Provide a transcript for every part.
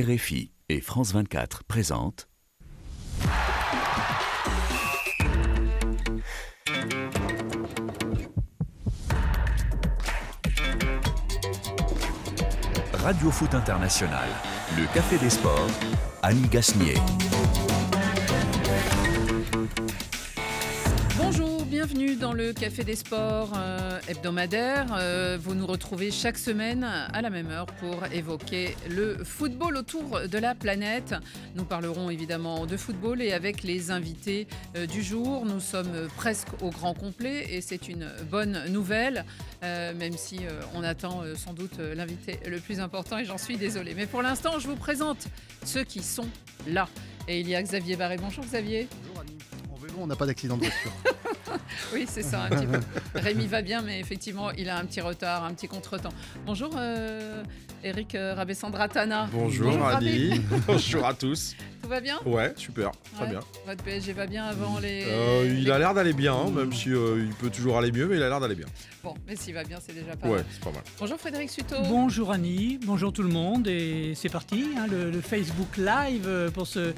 RFI et France 24 présentent Radio Foot International, le Café des Sports, Annie Gasnier. bienvenue dans le Café des Sports euh, hebdomadaire. Euh, vous nous retrouvez chaque semaine à la même heure pour évoquer le football autour de la planète. Nous parlerons évidemment de football et avec les invités euh, du jour. Nous sommes presque au grand complet et c'est une bonne nouvelle, même si on attend sans doute l'invité le plus important et j'en suis désolée. Mais pour l'instant, je vous présente ceux qui sont là. Et il y a Xavier Barré. Bonjour Xavier. Bonjour Annie. En vélo, on n'a pas d'accident de voiture. oui, c'est ça, un Rémi va bien, mais effectivement, il a un petit retard, un petit contretemps. Bonjour. Euh... Eric euh, Rabessandratana. Bonjour, Bonjour Bonjour à tous. Tout va bien Ouais, super, très bien. Votre PSG va bien avant les. Euh, il a l'air d'aller bien, hein, même si euh, il peut toujours aller mieux, mais il a l'air d'aller bien. Bon, mais s'il va bien, c'est déjà pas mal. Ouais, c'est pas mal. Bonjour Frédéric Suto. Bonjour Annie. Bonjour tout le monde et c'est parti, hein, le, Facebook Live pour ce,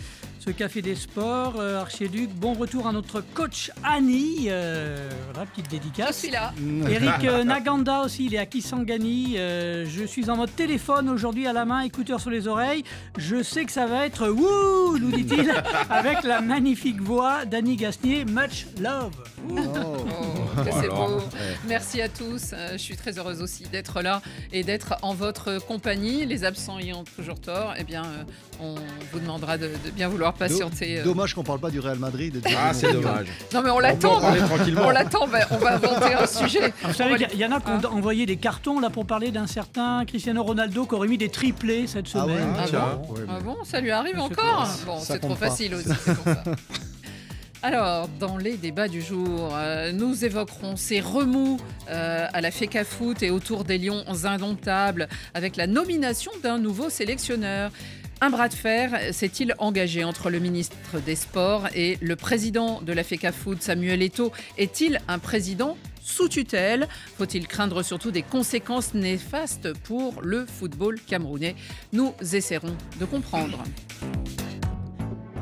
café des sports. Archiduc, bon retour à notre coach Annie. voilà, petite dédicace. Je suis là. Eric Naganda aussi, il est à Kisangani. je suis en mode télé téléphone aujourd'hui à la main, écouteurs sur les oreilles. Je sais que ça va être wouh, nous dit-il, avec la magnifique voix d'Annie Gasnier. Much love. Merci à tous. Euh, je suis très heureuse aussi d'être là et d'être en votre compagnie. Les absents ont toujours tort, eh bien, euh, on vous demandera de, bien vouloir patienter. Euh. Dommage qu'on ne parle pas du Real Madrid. ah, c'est dommage. Non, mais on l'attend. On l'attend. on va inventer un sujet. Vous qu'il y, en a qui ont hein envoyé des cartons là pour parler d'un certain Cristiano Ronaldo qui aurait mis des triplés cette ah semaine. Ah, ah bon, Ça lui arrive encore Bon, c'est trop facile aussi. Alors, dans les débats du jour, euh, nous évoquerons ces remous euh, à la FECA et autour des Lions indomptables avec la nomination d'un nouveau sélectionneur. Un bras de fer s'est-il engagé entre le ministre des Sports et le président de la FECA Samuel Eto Est-il un président sous tutelle Faut-il craindre surtout des conséquences néfastes pour le football camerounais Nous essaierons de comprendre.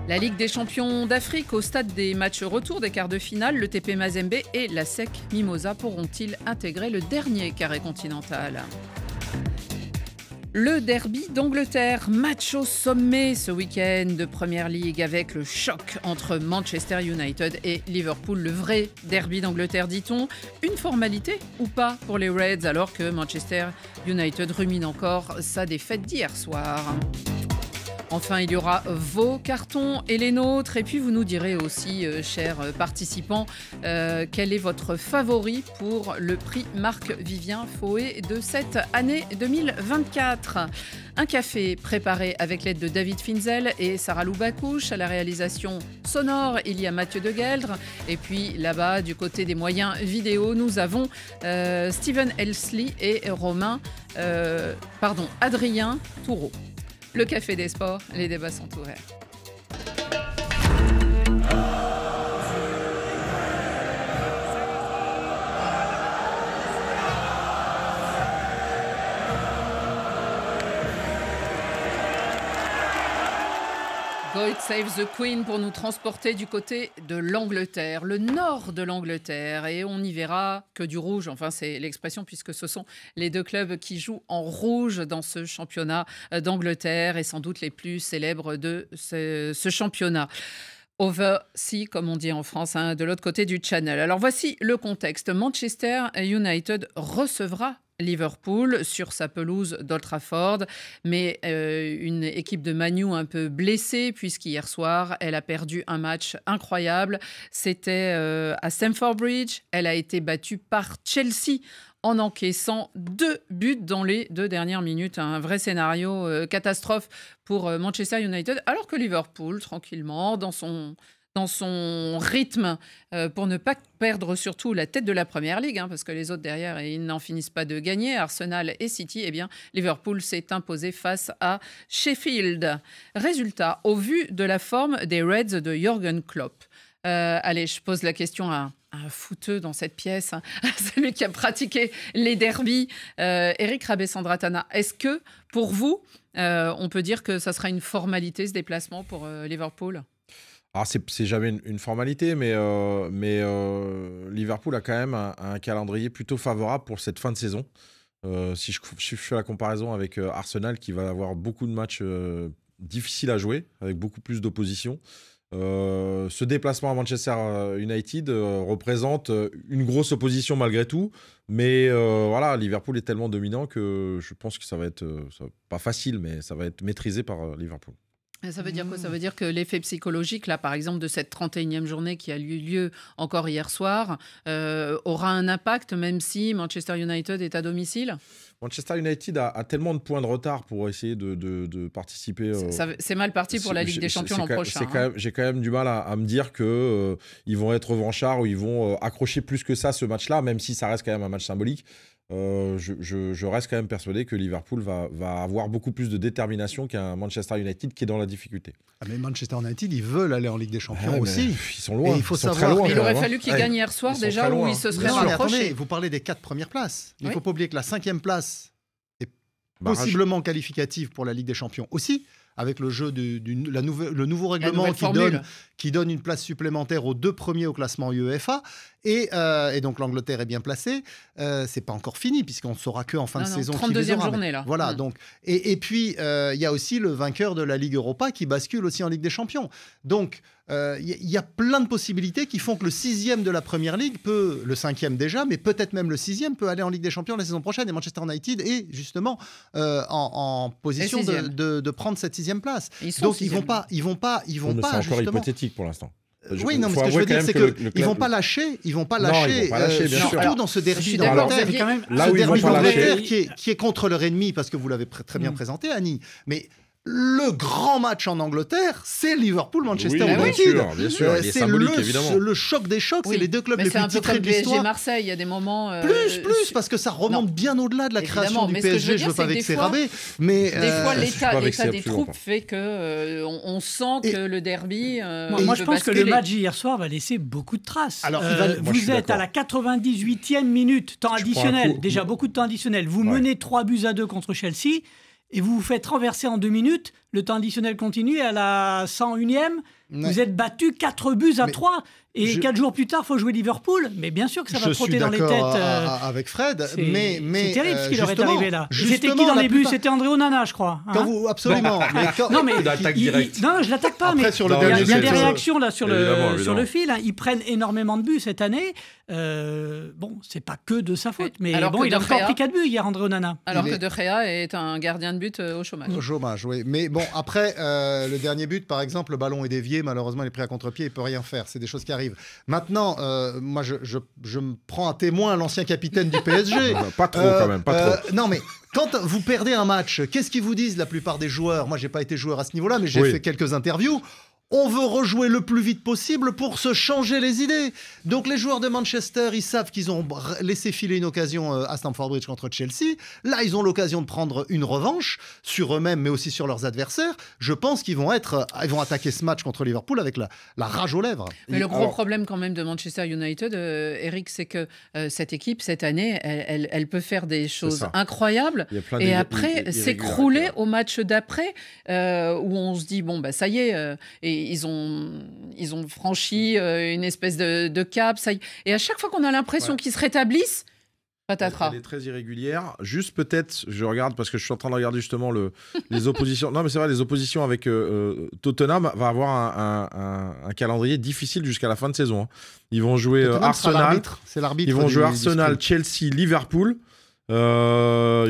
La Ligue des champions d'Afrique au stade des matchs retour des quarts de finale, le TP Mazembe et la SEC Mimosa pourront-ils intégrer le dernier carré continental le derby d'Angleterre, match au sommet ce week-end de Première Ligue avec le choc entre Manchester United et Liverpool, le vrai derby d'Angleterre dit-on. Une formalité ou pas pour les Reds alors que Manchester United rumine encore sa défaite d'hier soir. Enfin, il y aura vos cartons et les nôtres. Et puis, vous nous direz aussi, euh, chers participants, euh, quel est votre favori pour le prix Marc Vivien Fouet de cette année 2024. Un café préparé avec l'aide de David Finzel et Sarah Loubacouche à la réalisation sonore. Il y a Mathieu De Gueldre. Et puis là-bas, du côté des moyens vidéo, nous avons euh, Steven Elsley et Romain, pardon, Adrien Toureau. Le Café des Sports, les débats sont ouverts. God Save the Queen pour nous transporter du côté de l'Angleterre, le nord de l'Angleterre. Et on n'y verra que du rouge, enfin c'est l'expression puisque ce sont les deux clubs qui jouent en rouge dans ce championnat d'Angleterre et sans doute les plus célèbres de ce, championnat. Oversea, comme on dit en France, hein, de l'autre côté du Channel. Alors voici le contexte. Manchester United recevra Liverpool sur sa pelouse d'Old mais euh, une équipe de Manu un peu blessée puisqu'hier soir elle a perdu un match incroyable. C'était euh, à Stamford Bridge, elle a été battue par Chelsea en encaissant deux buts dans les deux dernières minutes. Un vrai scénario euh, catastrophe pour Manchester United, alors que Liverpool, tranquillement, dans son dans son rythme euh, pour ne pas perdre surtout la tête de la première ligue, hein, parce que les autres derrière, ils n'en finissent pas de gagner. Arsenal et City, et eh bien, Liverpool s'est imposé face à Sheffield. Résultat, au vu de la forme des Reds de Jürgen Klopp, euh, allez, je pose la question à, un fouteux dans cette pièce, hein, celui qui a pratiqué les derbies, euh, Eric Rabessandratana. Est-ce que, pour vous, euh, on peut dire que ça sera une formalité, ce déplacement pour Liverpool alors, c'est jamais une, formalité, mais, euh, euh, Liverpool a quand même un, calendrier plutôt favorable pour cette fin de saison. Euh, si, je, fais la comparaison avec Arsenal, qui va avoir beaucoup de matchs difficiles à jouer, avec beaucoup plus d'opposition, ce déplacement à Manchester United représente une grosse opposition malgré tout. Mais voilà, Liverpool est tellement dominant que je pense que ça va être pas facile, mais ça va être maîtrisé par Liverpool. Ça veut dire quoi Ça mmh. veut dire que l'effet psychologique, là, par exemple, de cette 31e journée qui a eu lieu encore hier soir, euh, aura un impact, même si Manchester United est à domicile Manchester United a, tellement de points de retard pour essayer de, participer. C'est mal parti pour la Ligue des Champions l'an prochain. Hein. J'ai quand même du mal à, me dire qu'ils euh, ils vont être revanchards ou ils vont euh, accrocher plus que ça ce match-là, même si ça reste quand même un match symbolique. Euh, je, reste quand même persuadé que Liverpool va, avoir beaucoup plus de détermination qu'un Manchester United qui est dans la difficulté. Ah, mais Manchester United, ils veulent aller en Ligue des Champions aussi. Ils sont loin. il il aurait fallu qu'ils gagnent hier soir déjà où ils se seraient rapprochés. vous parlez des quatre premières places. Il ne faut pas oublier que la cinquième place est possiblement qualificative pour la Ligue des Champions aussi avec le jeu du, la le nouveau règlement qui donne, qui donne une place supplémentaire aux deux premiers au classement UEFA. Euh, et, donc l'Angleterre est bien placée. Euh, c'est pas encore fini puisqu'on ne saura que en fin de saison. 32e journée là. Voilà hmm. donc. Et, et puis euh, il y a aussi le vainqueur de la Ligue Europa qui bascule aussi en Ligue des Champions. Donc il euh, y, a plein de possibilités qui font que le sixième de la Première Ligue peut, le cinquième déjà, mais peut-être même le sixième peut aller en Ligue des Champions la saison prochaine. Et Manchester United est justement euh, en, position de, prendre cette sixième place. Donc ils vont pas, ils vont pas, ils vont pas. C'est encore hypothétique pour l'instant. Euh, oui, non, mais ce que je veux dire, c'est qu'ils ne vont pas lâcher, ils vont pas lâcher, surtout dans ce derby d'Angleterre, qui, est contre leur ennemi, parce que vous l'avez très bien mm. présenté, Annie. Mais le grand match en Angleterre, c'est Liverpool-Manchester United. Bien sûr, bien sûr. Euh, c'est le, choc des chocs, c'est les deux clubs les plus titrés de l'histoire. Marseille, il y a des moments. Euh, plus, plus, parce que ça remonte bien au-delà de la création du PSG. Je veux, pas vexer Rabé, mais des fois euh, l'état des troupes fait que on, sent que le derby. moi, je pense que le match hier soir va laisser beaucoup de traces. Alors, vous êtes à la 98e minute, temps additionnel, déjà beaucoup de temps additionnel. Vous menez 3 buts à 2 contre Chelsea et vous vous faites renverser en deux minutes. Le temps additionnel continue à la 101e. Vous êtes battu 4 buts à trois. Et 4 quatre jours plus tard, il faut jouer Liverpool. Mais bien sûr que ça va trotter dans les têtes. Euh, avec Fred, mais c'est terrible ce euh, qui leur est arrivé là. C'était qui dans les buts C'était André Onana, je crois. Hein. quand vous absolument. Non il, je l'attaque pas. mais il y a, des réactions là sur le fil. Hein. Ils prennent énormément de buts cette année. Euh, bon, c'est pas que de sa faute, mais bon, il a encore pris quatre buts hier, André Onana. Alors que De Gea est un gardien de but euh, au chômage. Au chômage, oui. Mais bon, après le dernier but, par exemple, le ballon est dévié. Malheureusement, il est pris à contre-pied. Il peut rien faire. C'est des choses qui Maintenant, euh, moi, je, me prends à témoin l'ancien capitaine du PSG. pas trop, quand même, pas euh, trop. Euh, non, mais quand vous perdez un match, qu'est-ce qu'ils vous disent la plupart des joueurs Moi, j'ai pas été joueur à ce niveau-là, mais j'ai fait quelques interviews on veut rejouer le plus vite possible pour se changer les idées. Donc les joueurs de Manchester, ils savent qu'ils ont laissé filer une occasion euh, à Stamford Bridge contre Chelsea. Là, ils ont l'occasion de prendre une revanche sur eux-mêmes, mais aussi sur leurs adversaires. Je pense qu'ils vont être, euh, ils vont attaquer ce match contre Liverpool avec la, rage aux lèvres. Mais le gros problème quand même de Manchester United, euh, Eric, c'est que cette équipe cette année, elle, peut faire des choses incroyables et après s'écrouler au match d'après où on se dit bon bah ça y est et ils ont, ils ont franchi euh, une espèce de, cap. Ça Et à chaque fois qu'on a l'impression qu'ils se rétablissent, Patatras. Elle est très irrégulière. Juste peut-être, je regarde parce que je suis en train de regarder justement le, les oppositions. non, mais c'est vrai, les oppositions avec euh, euh, Tottenham va avoir un, calendrier difficile jusqu'à la fin de saison. Hein. Ils vont jouer Arsenal. C'est l'arbitre. Ils vont jouer Arsenal, Chelsea, Liverpool. il y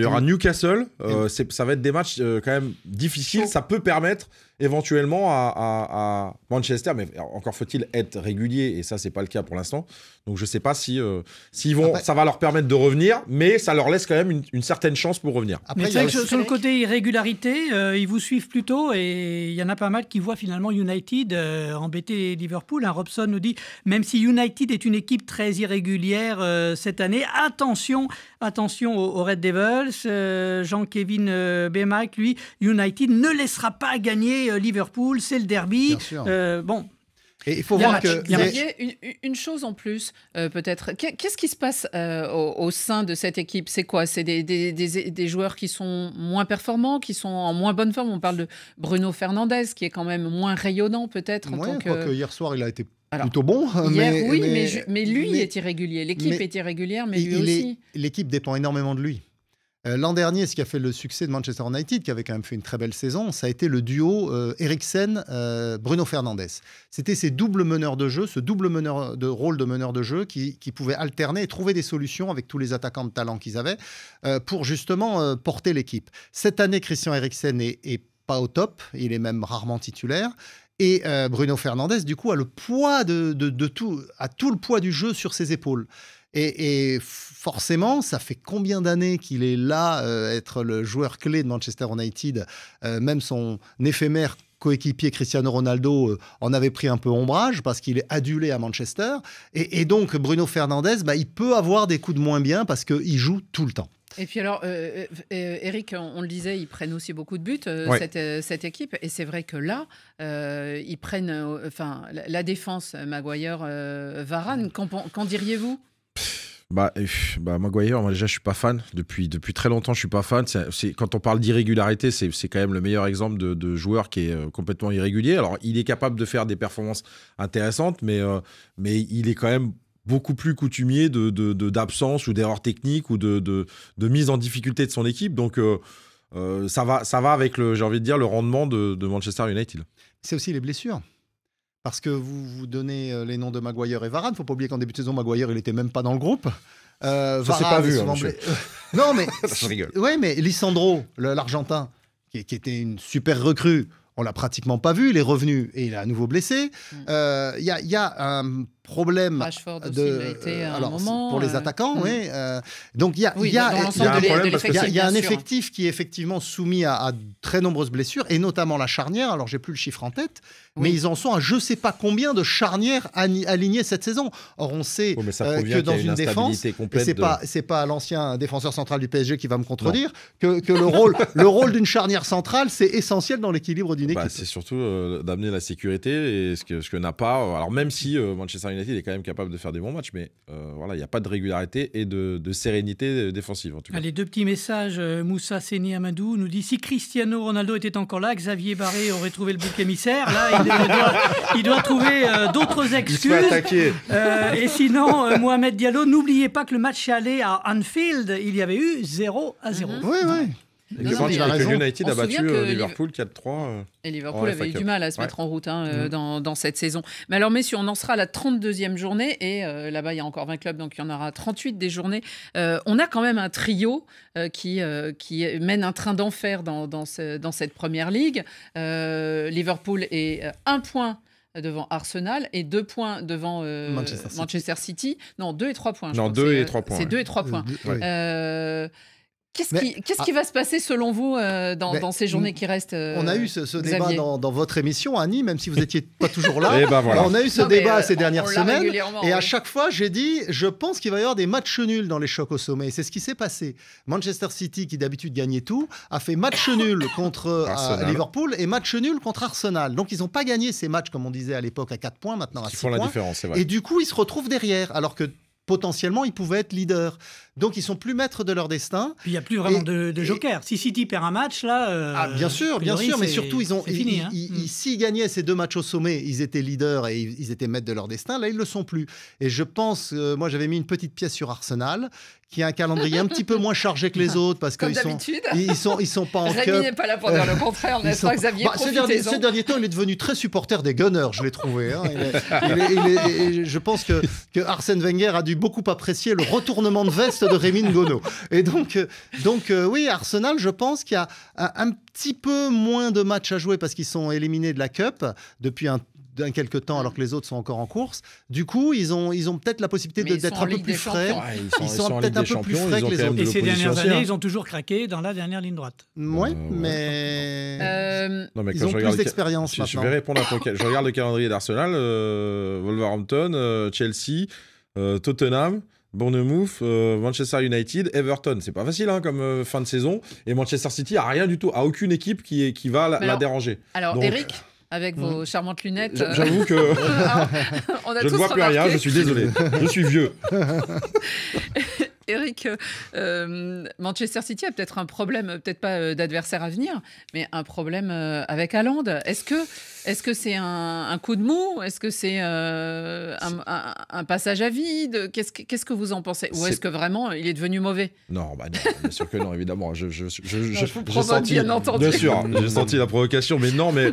aura Newcastle. ça va être des matchs quand même difficiles. Ça peut permettre éventuellement à, Manchester, mais encore faut-il être régulier, et ça, c'est pas le cas pour l'instant. Donc je sais pas si euh, vont, ça va leur permettre de revenir, mais ça leur laisse quand même une, certaine chance pour revenir. sur le côté irrégularité, euh, ils vous suivent plutôt, et il y en a pas mal qui voient finalement United euh, embêter Liverpool. Hein, Robson nous dit, même si United est une équipe très irrégulière cette année, attention, attention aux, Red Devils. Jean-Kevin Bemac, lui, United ne laissera pas gagner euh, Liverpool, c'est le derby. Euh, bon. il faut voir que. y a une, chose en plus, euh, peut-être. Qu'est-ce qui se passe au, sein de cette équipe C'est quoi C'est des, joueurs qui sont moins performants, qui sont en moins bonne forme On parle de Bruno Fernandez, qui est quand même moins rayonnant, peut-être. que... hier soir, il a été plutôt bon. Hein, mais, oui, mais, lui est irrégulier. L'équipe est irrégulière, mais lui aussi. L'équipe dépend énormément de lui. Euh, l'an dernier, ce qui a fait le succès de Manchester United, qui avait quand même fait une très belle saison, ça a été le duo euh, Eriksen-Bruno euh, Fernandes. C'était ces doubles meneurs de jeu, ce double meneur de rôle de meneur de jeu qui, pouvaient alterner et trouver des solutions avec tous les attaquants de talent qu'ils avaient pour justement porter l'équipe. Cette année, Christian Eriksen n'est pas au top, il est même rarement titulaire. Et euh, Bruno Fernandez, du coup, a tout, le poids du jeu sur ses épaules. Et, forcément, ça fait combien d'années qu'il est là, euh, être le joueur clé de Manchester United, euh, même son éphémère coéquipier Cristiano Ronaldo en avait pris un peu ombrage parce qu'il est adulé à Manchester. Et, donc, Bruno Fernandez, bah, il peut avoir des coups de moins bien parce qu'il joue tout le temps. Et puis alors, euh, euh, euh, Eric, on, le disait, ils prennent aussi beaucoup de buts, cette, équipe. Et c'est vrai que là, ils prennent, enfin, la, défense, Maguire, Varane, qu'en, diriez-vous bah, eh, bah, Maguire, moi déjà je suis pas fan depuis depuis très longtemps je suis pas fan. quand on parle d'irrégularité, c'est quand même le meilleur exemple de, de, joueur qui est complètement irrégulier. Alors il est capable de faire des performances intéressantes, mais mais il est quand même beaucoup plus coutumier de, d'absence ou d'erreurs techniques ou de, de, mise en difficulté de son équipe. Donc euh, euh, ça, va, ça va avec, j'ai envie de dire, le rendement de, Manchester United. C'est aussi les blessures. Parce que vous vous donnez euh, les noms de Maguire et Varane. Faut pas oublier qu'en début de saison, Maguire, il était même pas dans le groupe. Euh, ça s'est pas vu, hein, non, mais. Je rigole. Oui, mais Lisandro, l'Argentin, qui, était une super recrue, on l'a pratiquement pas vu. Il est revenu et il est à nouveau blessé. Mm. Il y, a, y a un problème de, euh, pour les euh, attaquants. Mm. Euh, donc il y a, y a, un effectif qui est effectivement soumis à, très nombreuses blessures, et notamment la charnière. Alors j'ai plus le chiffre en tête, mais ils en sont à je sais pas combien de charnières alignées cette saison. Or on sait que dans une, défense, c'est pas c'est pas l'ancien défenseur central du PSG qui va me contredire que, que le rôle le rôle d'une charnière centrale c'est essentiel dans l'équilibre d'une équipe. Bah, c'est surtout d'amener la sécurité et ce que ce que n'a pas. Alors même si Manchester United il est quand même capable de faire des bons matchs, mais euh, voilà, il n'y a pas de régularité et de, sérénité euh, défensive en tout cas. Les deux petits messages, euh, Moussa seni Amadou nous dit si Cristiano Ronaldo était encore là, Xavier Barré aurait trouvé le bouc émissaire. Là, il, doit, trouver d'autres excuses. et sinon, Mohamed Diallo, n'oubliez pas que le match allé à Anfield, il y avait eu 0 à 0. Oui, oui. Non, que United a battu euh, Liverpool 4-3. Euh. Et Liverpool avait eu du mal à se mettre en route hein, euh, mm. dans, cette saison. Mais alors, messieurs, on en sera à la 32e journée. Et là-bas, il y a encore 20 clubs, donc il y en aura 38 des journées. on a quand même un trio qui, qui mène un train d'enfer dans, dans, cette première ligue. Liverpool est un point devant Arsenal et deux points devant Manchester, City. Non, deux et trois points. non, deux et, deux et trois points. C'est deux et trois points. Qu'est-ce ah. qui, va se passer selon vous euh, dans, ces journées qui restent euh, On a eu ce, débat dans, votre émission, Annie, même si vous n'étiez pas toujours là. Eh ben on a eu ce débat euh, ces dernières semaines. Et à chaque fois, j'ai dit je pense qu'il va y avoir des matchs nuls dans les chocs au sommet. C'est ce qui s'est passé. Manchester City, qui d'habitude gagnait tout, a fait match nul contre Liverpool et match nul contre Arsenal. Donc ils n'ont pas gagné ces matchs, comme on disait à l'époque, à 4 points, maintenant à 6 points. Ils font la différence, c'est vrai. Et du coup, ils se retrouvent derrière, alors que potentiellement, ils pouvaient être leaders. Donc ils sont plus maîtres de leur destin. Puis il n'y a plus vraiment de, de, joker. Si City perd un match, là. Euh, ah, bien sûr, bien sûr, mais surtout, ils ont. Hein. Mm. S'ils gagnaient ces deux matchs au sommet, ils étaient leaders et ils, étaient maîtres de leur destin. Là, ils ne le sont plus. Et je pense, euh, moi, j'avais mis une petite pièce sur Arsenal qui a un calendrier un petit peu moins chargé que les autres parce qu'ils sont, ils sont, ils sont pas en Rémi n'est pas là pour dire le contraire, n'est-ce pas, Xavier bah, ce, dernier, hein. dernier, temps, il est devenu très supporter des Gunners, je l'ai trouvé. Hein. je pense que, que Arsène Wenger a dû beaucoup apprécier le retournement de veste de Rémy Ngono. Et donc, euh, donc euh, oui, Arsenal, je pense qu'il y a un, petit peu moins de matchs à jouer parce qu'ils sont éliminés de la Cup depuis un quelques temps alors que les autres sont encore en course. Du coup, ils ont, ils ont peut-être la possibilité d'être un peu plus frais. ils sont, peut-être un peu plus frais que les autres. Et ces dernières années, ils ont toujours craqué dans la dernière ligne droite. Oui, euh, mais... ils ont je plus d'expérience maintenant. Je vais répondre à ton Je regarde le calendrier d'Arsenal, Wolverhampton, Chelsea, Tottenham. Bournemouth, euh, Manchester United, Everton. C'est pas facile hein, comme euh, fin de saison. Et Manchester City a rien du tout, a aucune équipe qui, qui va la, déranger. Alors, Eric avec vos mmh. charmantes lunettes. Euh. J'avoue que ah, on je ne vois plus rien, je suis désolé, je suis vieux. Eric, euh, Manchester City a peut-être un problème, peut-être pas euh, d'adversaire à venir, mais un problème avec Haaland. Est-ce que est-ce que c'est un, coup de mou Est-ce que c'est un, passage à vide Qu'est-ce que, que vous en pensez Ou est-ce que vraiment il est devenu mauvais bah non, bien sûr que non, évidemment. Je, je, je, bien, entendu. bien sûr, j'ai senti la provocation, mais non, mais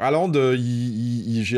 Haaland, euh,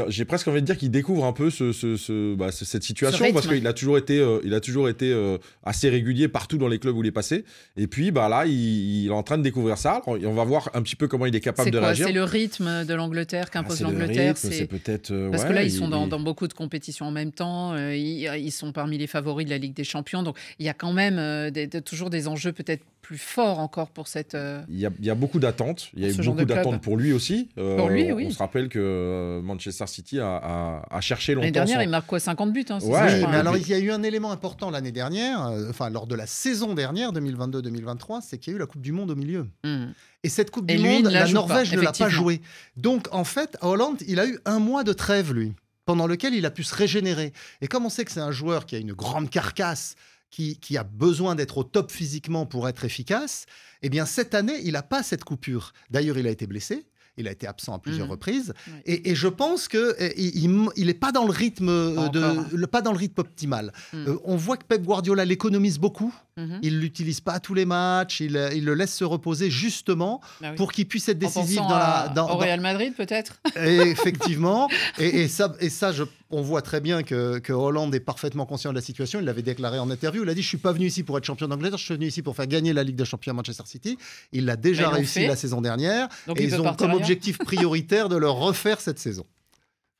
j'ai presque envie de dire qu'il découvre un peu ce, bah, cette situation parce qu'il a toujours été, euh, il a toujours été euh, assez régulier partout dans les clubs où il est passé. Et puis bah, là, il, est en train de découvrir ça. on va voir un petit peu comment il est capable de réagir. C'est le rythme de l'Angleterre ah, qu'impose l'Angleterre. C'est peut-être. parce que là, ils sont dans, beaucoup de compétitions en même temps. Ils, sont parmi les favoris de la Ligue des Champions. Donc il y a quand même toujours des enjeux peut-être plus forts encore pour cette. Il, y a, beaucoup d'attentes. Il y a eu beaucoup d'attentes pour lui aussi. pour lui, oui on se rappelle que euh, Manchester City a, cherché longtemps. L'année dernière, il marque quoi 50 buts hein, mais, alors, il y a eu un élément important l'année dernière, euh, enfin, lors de la saison dernière, 2022-2023, c'est qu'il y a eu la Coupe du Monde au milieu. Hmm. Et cette Coupe du Monde, la, Norvège ne l'a pas jouée. Donc, en fait, Hollande, il a eu un mois de trêve, lui, pendant lequel il a pu se régénérer. Et comme on sait que c'est un joueur qui a une grande carcasse, qui, qui, a besoin d'être au top physiquement pour être efficace, eh bien cette année, il n'a pas cette coupure. D'ailleurs, il a été blessé il a été absent à plusieurs mhm. reprises. Et, je pense que euh, il n'est pas dans le rythme euh, de, pas dans le rythme optimal. Mhm. Euh, on voit que Pep Guardiola l'économise beaucoup. il mhm. Il l'utilise pas à tous les matchs. Il, le laisse se reposer justement bah pour qu'il puisse être décisif dans, la, au Real Madrid peut-être. Effectivement. et, et, ça, et ça, je on voit très bien que, Hollande est parfaitement conscient de la situation. Il l'avait déclaré en interview. Il a dit Je suis pas venu ici pour être champion d'Angleterre, je suis venu ici pour faire gagner la Ligue des Champions à Manchester City. Il l'a déjà réussi la saison dernière. et ils ont comme objectif prioritaire de le refaire cette saison.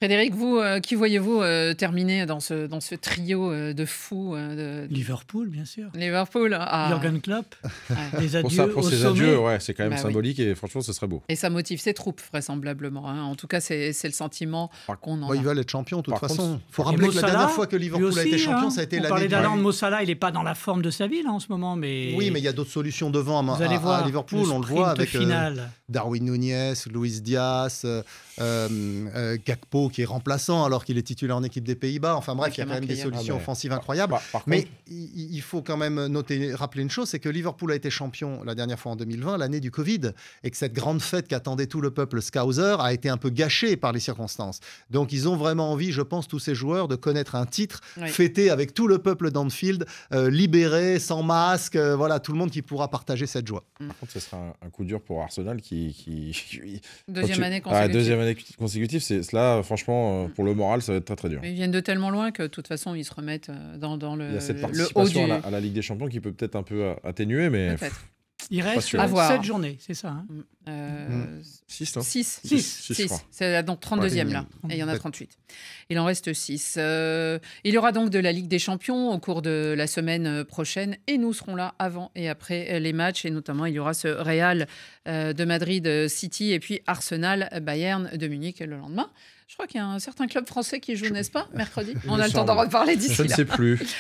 Frédéric, vous, euh, qui voyez-vous euh, terminer dans ce, dans ce trio euh, de fous de... Liverpool, bien sûr. Liverpool. Ah. Jürgen Klopp. Les adieux pour, ça, ces adieux, ouais, c'est quand même bah symbolique et franchement, ce serait beau. Et ça motive ses troupes, vraisemblablement. Hein. En tout cas, c'est le sentiment qu'on en bah, Ils veulent être champions, de toute façon. Il faut rappeler que la dernière fois que Liverpool a été hein. champion, ça a été l'année. On parlait d'Alain de Mossala, il n'est pas dans la forme de sa ville hein, en ce moment. mais... Oui, mais il y a d'autres solutions devant à, Liverpool. on le voit avec Darwin Núñez, Luis Diaz, Gakpo qui est remplaçant alors qu'il est titulaire en équipe des Pays-Bas. Enfin bref, il y a quand même des solutions offensives incroyables. mais il, faut quand même noter, rappeler une chose, c'est que Liverpool a été champion la dernière fois en 2020, l'année du Covid, et que cette grande fête qu'attendait tout le peuple Scouser a été un peu gâchée par les circonstances. Donc ils ont vraiment envie, je pense, tous ces joueurs de connaître un titre, fêté avec tout le peuple d'Anfield, euh, libéré, sans masque, euh, voilà, tout le monde qui pourra partager cette joie. Mm. Par contre, ce sera un, coup dur pour Arsenal qui... qui... deuxième, année ah, consécutive. deuxième année consécutive, c'est cela, franchement franchement, euh, pour le moral, ça va être très très dur. ils viennent de tellement loin que de toute façon, ils se remettent euh, dans, le, Il y a cette participation à, la, Ligue des Champions qui peut peut-être un peu euh, atténuer, mais. Il reste à 7 journées, c'est ça. 6, hein euh, mmh. C'est donc 32e, là. Et il y en a 38. Il en reste 6. Euh, il y aura donc de la Ligue des Champions au cours de la semaine euh, prochaine. Et nous serons là avant et après les matchs. Et notamment, il y aura ce Real de Madrid City et puis Arsenal-Bayern de Munich le lendemain. Je crois qu'il y a un certain club français qui joue, n'est-ce pas, mercredi On a le temps d'en reparler d'ici là. Je ne sais plus.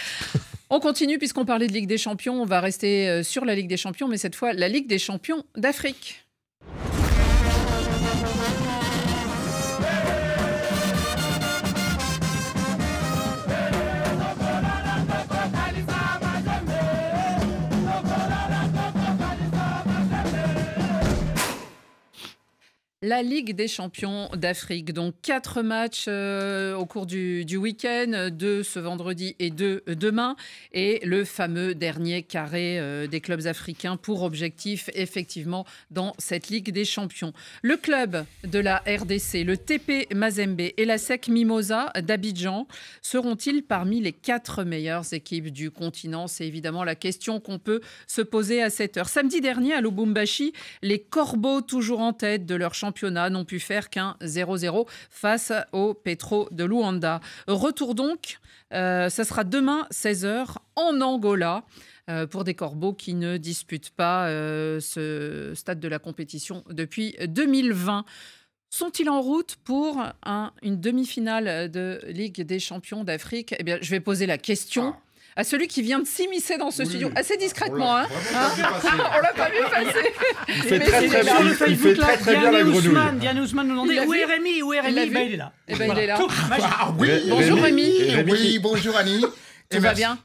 On continue puisqu'on parlait de Ligue des Champions, on va rester euh, sur la Ligue des Champions, mais cette fois la Ligue des Champions d'Afrique. La Ligue des champions d'Afrique. Donc, quatre matchs euh, au cours du, week-end, deux ce vendredi et deux euh, demain. Et le fameux dernier carré euh, des clubs africains pour objectif, effectivement, dans cette Ligue des champions. Le club de la RDC, le TP Mazembe et la SEC Mimosa d'Abidjan seront-ils parmi les quatre meilleures équipes du continent C'est évidemment la question qu'on peut se poser à cette heure. Samedi dernier, à Lubumbashi, les Corbeaux, toujours en tête de leur championnat, n'ont pu faire qu'un 0-0 face au Petro de Luanda. Retour donc, euh, ça sera demain 16h en Angola euh, pour des corbeaux qui ne disputent pas euh, ce stade de la compétition depuis 2020. Sont-ils en route pour une demi-finale de Ligue des champions d'Afrique Eh bien, je vais poser la question. Ah à celui qui vient de s'immiscer dans ce studio assez discrètement. Hein. On l'a pas, vu passer. Il fait très très bien, il fait très, la grenouille. Diane Ousmane nous demandait où est Rémi Où est Rémi ben, Il est là. Et eh ben, il est là. Ah bonjour Rémi. Oui, bonjour Annie. Tout va bien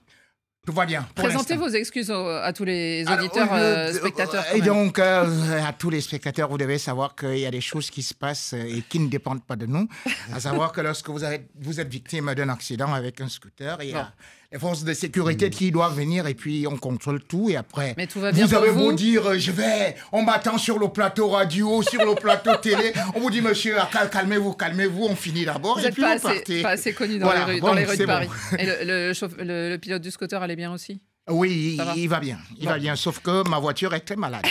tout va bien. Présentez vos excuses à tous les auditeurs, euh, euh, spectateurs. Et donc, euh, à tous les spectateurs, vous devez savoir qu'il y a des choses qui se passent et qui ne dépendent pas de nous. à savoir que lorsque vous, vous êtes victime d'un accident avec un scooter, il y a les forces de sécurité mm. qui doivent venir et puis on contrôle tout et après. Vous allez vous. dire, euh, je vais, on m'attend sur le plateau radio, sur le plateau télé. On vous dit, monsieur, ah, calmez-vous, calmez-vous, on finit d'abord et puis on assez, connu dans les rues, de Paris. Et le, le, le pilote du scooter allait bien aussi oui, il va bien. Il va bien, sauf que ma voiture est très malade.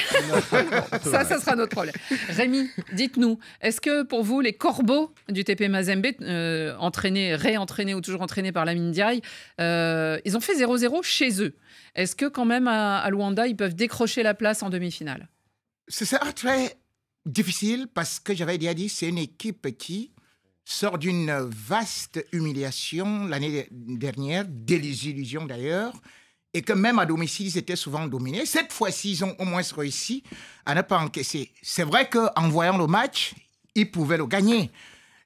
ça, ça sera notre problème. Rémi, dites-nous, est-ce que pour vous, les corbeaux du TP Mazembe, euh, entraînés, réentraînés ou toujours entraînés par la Mindiaï, euh, ils ont fait 0-0 chez eux. Est-ce que quand même à, Luanda, ils peuvent décrocher la place en demi-finale C'est très difficile parce que j'avais déjà dit, c'est une équipe qui sort d'une vaste humiliation l'année dernière, des illusions d'ailleurs et que même à domicile, ils étaient souvent dominés. Cette fois-ci, ils ont au moins réussi à ne pas encaisser. C'est vrai qu'en voyant le match, ils pouvaient le gagner.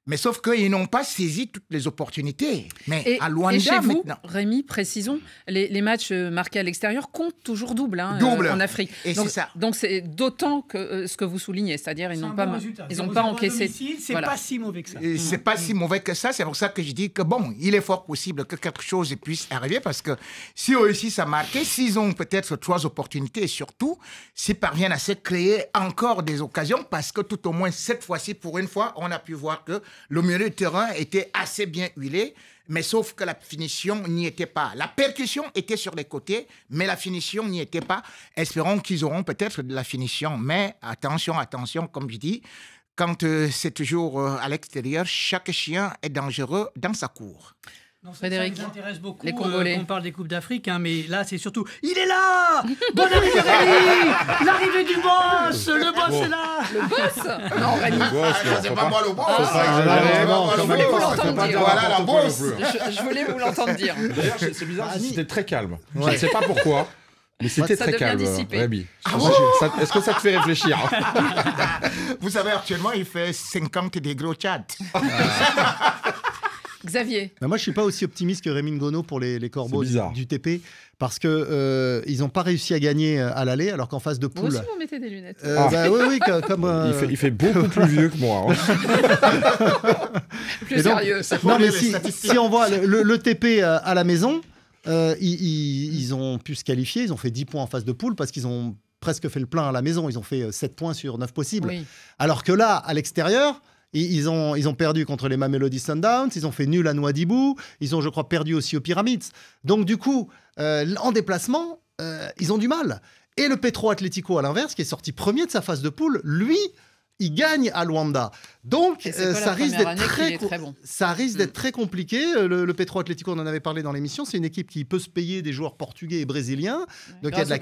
Mais sauf qu'ils n'ont pas saisi toutes les opportunités. Mais à loin de chez vous, maintenant. Rémi, précisons, les, matchs euh, marqués à l'extérieur comptent toujours double, hein, double. Euh, en Afrique. Et donc, ça. Donc c'est d'autant que euh, ce que vous soulignez, c'est-à-dire ils n'ont pas, ils ont pas encaissé. C'est pas si mauvais que ça. C'est mm. pas mm. si mauvais que ça. C'est pour ça que je dis que bon, il est fort possible que quelque chose puisse arriver parce que si eux aussi ça marquait s'ils ont peut-être trois opportunités et surtout s'ils parviennent à se créer encore des occasions parce que tout au moins cette fois-ci, pour une fois, on a pu voir que le milieu de terrain était assez bien huilé, mais sauf que la finition n'y était pas. La percussion était sur les côtés, mais la finition n'y était pas. Espérons qu'ils auront peut-être de la finition. Mais attention, attention, comme je dis, quand euh, c'est toujours euh, à l'extérieur, chaque chien est dangereux dans sa cour. Frédéric, ça beaucoup. Les euh, Congolais. on parle des Coupes d'Afrique, hein, mais là, c'est surtout. Il est là Bonne année, Rémi L'arrivée du boss Le boss est là Le boss Non, Rémi. c'est ah, pas moi le boss ah, Je voulais vous l'entendre dire. Voilà la boss Je voulais vous l'entendre dire. D'ailleurs, c'est bizarre, ah, c'était très calme. Je ne sais pas pourquoi. Mais c'était très calme, Rémi. Est-ce que ça te fait réfléchir hein Vous savez, actuellement, il fait 50 degrés au Tchad. Xavier Moi, je ne suis pas aussi optimiste que Rémi Ngono pour les, corbeaux du, TP, parce qu'ils euh, ils n'ont pas réussi à gagner euh, à l'aller, alors qu'en phase de poule. Vous aussi, vous mettez des lunettes. Euh, bah oui, oui, comme. il, fait, beaucoup plus vieux que moi. Hein. plus sérieux. Ça non, mais si, si, on voit le, TP à la maison, ils, ont pu se qualifier, ils ont fait 10 points en phase de poule parce qu'ils ont presque fait le plein à la maison. Ils ont fait 7 points sur 9 possibles. Alors que là, à l'extérieur, ils, ont, perdu contre les Mamelody Sundowns, ils ont fait nul à Noidibou, ils ont, je crois, perdu aussi aux Pyramids. Donc, du coup, euh, en déplacement, euh, ils ont du mal. Et le Petro Atletico à l'inverse, qui est sorti premier de sa phase de poule, lui, il gagne à Luanda. Donc, euh, ça, risque ça, risque mm. d'être très, compliqué. Euh, le, le Petro Atlético, on en avait parlé dans l'émission, c'est une équipe qui peut se payer des joueurs portugais et brésiliens. Donc, grâce il y a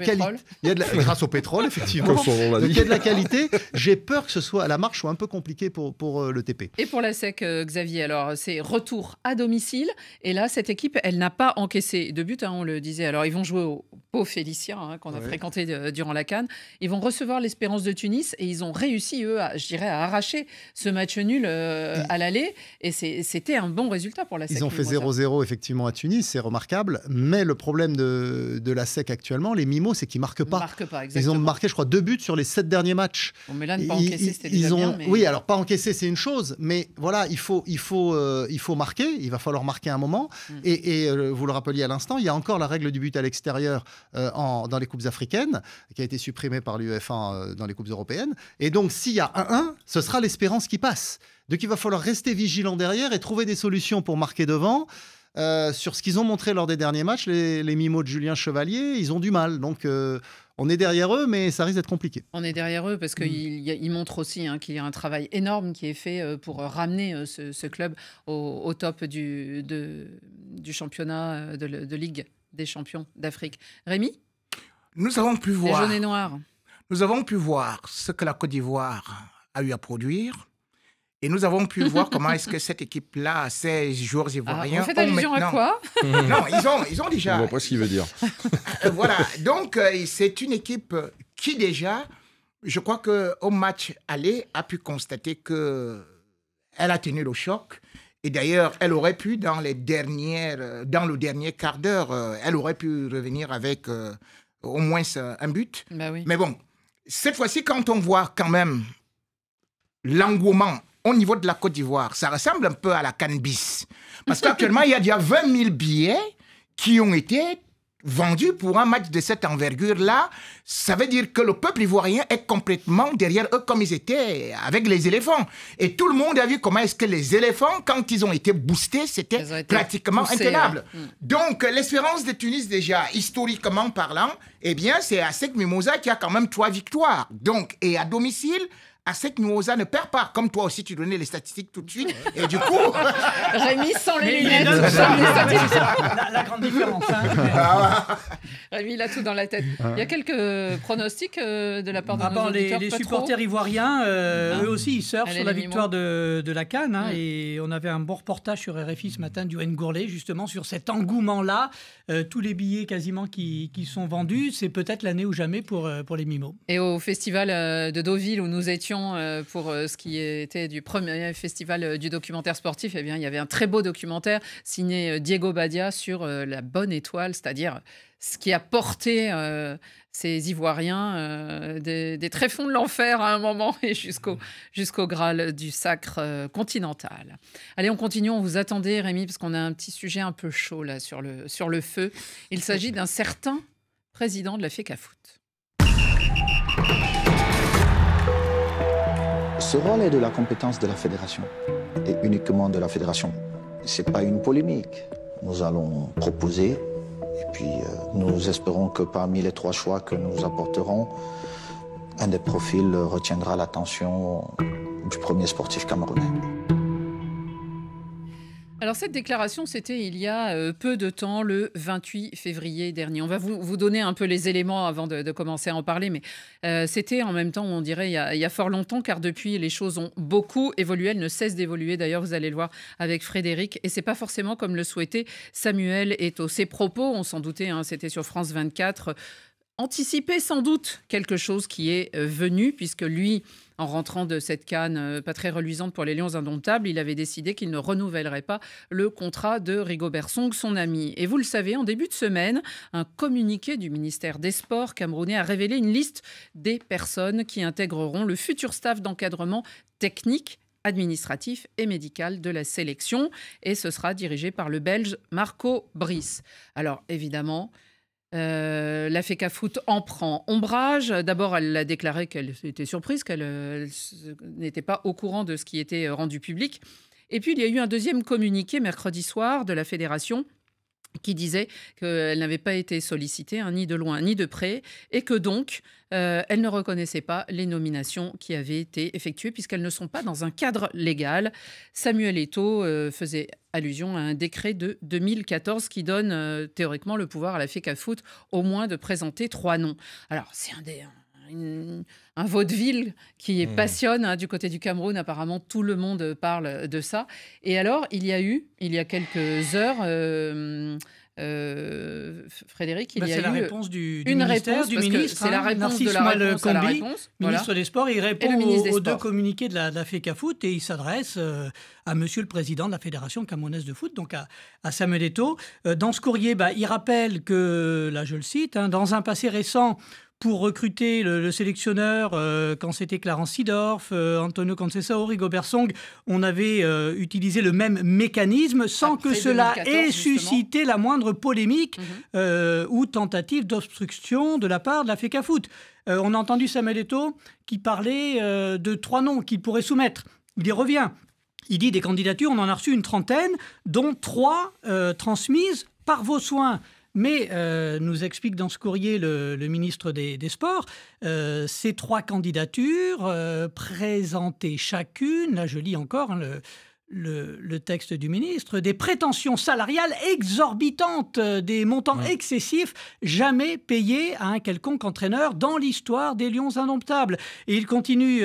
de la qualité. grâce au pétrole, effectivement. Donc, il y a de la qualité. J'ai peur que ce soit à la marche soit un peu compliqué pour, pour euh, le TP. Et pour la SEC, Xavier, alors, c'est retour à domicile. Et là, cette équipe, elle n'a pas encaissé de but, hein, on le disait. Alors, ils vont jouer au Pau Félicien, hein, qu'on a fréquenté durant la Cannes. Ils vont recevoir l'Espérance de Tunis et ils ont réussi, eux, à je dirais, à arracher ce match nul euh, à l'aller. Et c'était un bon résultat pour la SEC. Ils ont fait 0-0 effectivement à Tunis, c'est remarquable. Mais le problème de, de la SEC actuellement, les Mimos, c'est qu'ils marquent pas. Marquent pas ils ont marqué, je crois, deux buts sur les sept derniers matchs. mais là, ne pas encaisser, c'était ont... Oui, alors pas encaisser, c'est une chose. Mais voilà, il faut, il faut, euh, il faut marquer. Il va falloir marquer un moment. Mm. Et, euh, vous le rappeliez à l'instant, il y a encore la règle du but à l'extérieur dans les coupes africaines qui a été supprimée par l'UEFA dans les coupes européennes. Et donc, s'il y a 1 ce sera l'espérance qui passe. Donc il va falloir rester vigilant derrière et trouver des solutions pour marquer devant. Euh, sur ce qu'ils ont montré lors des derniers matchs, les, les, mimos de Julien Chevalier, ils ont du mal. Donc euh, on est derrière eux, mais ça risque d'être compliqué. On est derrière eux parce qu'ils mm. montrent aussi hein, qu'il y a un travail énorme qui est fait euh, pour ramener ce, club au, top du, championnat de, Ligue des champions d'Afrique. Rémi Nous avons pu voir. Les jaunes et noirs. Nous avons pu voir ce que la Côte d'Ivoire a eu à produire. Et nous avons pu voir comment est-ce que cette équipe-là, ces joueurs ah, ivoiriens... vous faites allusion à quoi Non, ils ont, ils ont déjà... Je ne vois pas ce qu'il veut dire. voilà, donc euh, c'est une équipe qui déjà, je crois qu'au match aller, a pu constater que elle a tenu le choc. Et d'ailleurs, elle aurait pu, dans, les dernières, euh, dans le dernier quart d'heure, euh, elle aurait pu revenir avec au moins un but. Bah Mais bon, cette fois-ci, quand on voit quand même l'engouement au niveau de la Côte d'Ivoire, ça ressemble un peu à la cannabis. Parce qu'actuellement, il y a déjà 20 000 billets qui ont été vendu pour un match de cette envergure-là, ça veut dire que le peuple ivoirien est complètement derrière eux comme ils étaient avec les éléphants. Et tout le monde a vu comment est-ce que les éléphants, quand ils ont été boostés, c'était pratiquement hein. intenable. Mm. Donc l'espérance de Tunis, déjà, historiquement parlant, eh bien, c'est que Mimosa qui a quand même trois victoires. Donc, et à domicile, à ce que ne perd pas. Comme toi aussi, tu donnais les statistiques tout de suite. Et du coup. Rémi sans les lunettes. Les hein. la, la, grande différence. Hein. Ah Rémi, il a tout dans la tête. Il y a quelques pronostics euh, de la part de Les, supporters ivoiriens, euh, ah. eux aussi, ils surfent sur la victoire de, de, la Cannes. Hein, et on avait un bon reportage sur RFI ce matin du Gourlet, justement, sur cet engouement-là. Euh, tous les billets quasiment qui, qui sont vendus, c'est peut-être l'année ou jamais pour, pour les Mimos. Et au festival de Deauville où nous étions euh, pour euh, ce qui était du premier festival euh, du documentaire sportif, et eh bien, il y avait un très beau documentaire signé Diego Badia sur la bonne étoile, c'est-à-dire ce qui a porté ces Ivoiriens des, tréfonds de l'enfer à un moment et jusqu'au jusqu'au Graal du sacre continental. Allez, on continue, on vous attendait Rémi, parce qu'on a un petit sujet un peu chaud là sur le, sur le feu. Il s'agit d'un certain président de la FECAFOOT. Ce rôle est de la compétence de la fédération et uniquement de la fédération. Ce n'est pas une polémique. Nous allons proposer et puis euh, nous espérons que parmi les trois choix que nous apporterons, un des profils retiendra l'attention du premier sportif camerounais. Alors cette déclaration, c'était il y a euh, peu de temps, le 28 février dernier. On va vous, donner un peu les éléments avant de, commencer à en parler, mais euh, c'était en même temps, on dirait, il y, a, fort longtemps, car depuis, les choses ont beaucoup évolué, elles ne cessent d'évoluer. D'ailleurs, vous allez le voir avec Frédéric, et c'est pas forcément comme le souhaitait Samuel Eto. Ses propos, on s'en doutait, hein, c'était sur France 24, euh, anticiper sans doute quelque chose qui est venu, puisque lui en rentrant de cette canne euh, pas très reluisante pour les Lions Indomptables, il avait décidé qu'il ne renouvellerait pas le contrat de Rigobert Song, son ami. Et vous le savez, en début de semaine, un communiqué du ministère des Sports camerounais a révélé une liste des personnes qui intégreront le futur staff d'encadrement technique administratif et médical de la sélection et ce sera dirigé par le Belge Marco Brice. Alors évidemment, euh, la FECA en prend ombrage. D'abord, elle a déclaré qu'elle était surprise, qu'elle euh, n'était pas au courant de ce qui était euh, rendu public. Et puis, il y a eu un deuxième communiqué mercredi soir de la fédération qui disait qu'elle n'avait pas été sollicitée, hein, ni de loin, ni de près, et que donc, elle ne reconnaissait pas les nominations qui avaient été effectuées, puisqu'elles ne sont pas dans un cadre légal. Samuel Eto faisait allusion à un décret de 2014 qui donne euh, théoriquement le pouvoir à la FECAFOOT au moins de présenter trois noms. Alors, c'est un vaudeville qui est mmh. passionne hein, du côté du Cameroun. Apparemment, tout le monde parle de ça. Et alors, il y a eu, il y a quelques heures, euh, euh, Frédéric, il bah, y a eu la réponse du, du une réponse du ministre, c'est hein, la réponse de la réponse la ministre des Sports. Il répond aux, deux communiqués de la, FECAFOOT et il s'adresse euh, à Monsieur le Président de la Fédération camerounaise de foot, donc à, à Samuel euh, dans ce courrier, bah, il rappelle que, là je le cite, hein, dans un passé récent, pour recruter le, sélectionneur, euh, quand c'était Clarence Sidorf, euh, Antonio Concesa, Rigo Bersong, on avait euh, utilisé le même mécanisme sans que cela ait suscité la moindre polémique mhm. ou tentative d'obstruction de la part de la FECA Foot. on a entendu Samuel Eto qui parlait de trois noms qu'il pourrait soumettre. Il y revient. Il dit des candidatures, on en a reçu une trentaine, dont trois transmises par vos soins. Mais, euh, nous explique dans ce courrier le, ministre des, Sports, euh, ces trois candidatures euh, présentées chacune, là je lis encore hein, le, texte du ministre, des prétentions salariales exorbitantes, des montants excessifs jamais payés à un quelconque entraîneur dans l'histoire des Lions indomptables. Et il continue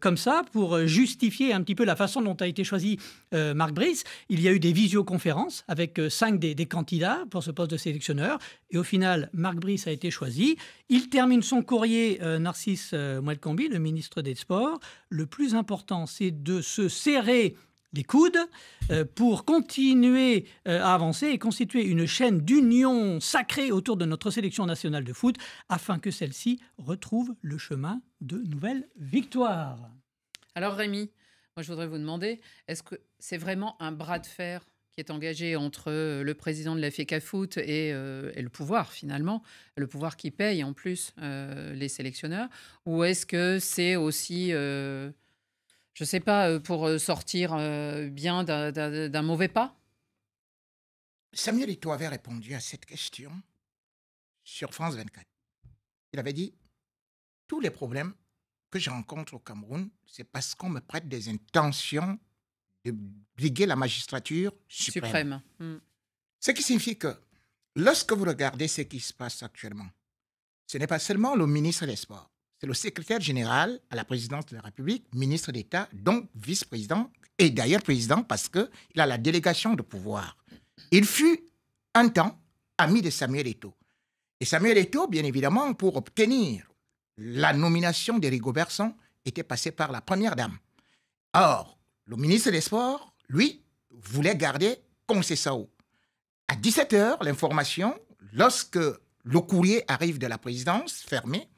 comme ça pour justifier un petit peu la façon dont a été choisi euh, Marc Brice. Il y a eu des visioconférences avec euh, cinq des, candidats pour ce poste de sélectionneur. Et au final, Marc Brice a été choisi. Il termine son courrier, euh, Narcisse Moelcambi, le ministre des Sports. Le plus important, c'est de se serrer les coudes pour continuer à avancer et constituer une chaîne d'union sacrée autour de notre sélection nationale de foot afin que celle-ci retrouve le chemin de nouvelles victoires. Alors Rémi, moi, je voudrais vous demander, est-ce que c'est vraiment un bras de fer qui est engagé entre euh, le président de la FECAFOOT et, euh, et le pouvoir, finalement, le pouvoir qui paye en plus euh, les sélectionneurs, ou est-ce que c'est aussi... je ne sais pas, pour sortir bien d'un mauvais pas Samuel Ito avait répondu à cette question sur France 24. Il avait dit tous les problèmes que je rencontre au Cameroun, c'est parce qu'on me prête des intentions de briguer la magistrature suprême. Hmm. Ce qui signifie que lorsque vous regardez ce qui se passe actuellement, ce n'est pas seulement le ministre des Sports, c'est le secrétaire général à la présidence de la République, ministre d'État, donc vice-président, et d'ailleurs président parce qu'il a la délégation de pouvoir. Il fut un temps ami de Samuel Eto, Et Samuel Eto, bien évidemment, pour obtenir la nomination de Rigobertson était passée par la première dame. Or, le ministre des Sports, lui, voulait garder Concessao. À 17h, l'information, lorsque le courrier arrive de la présidence, fermé,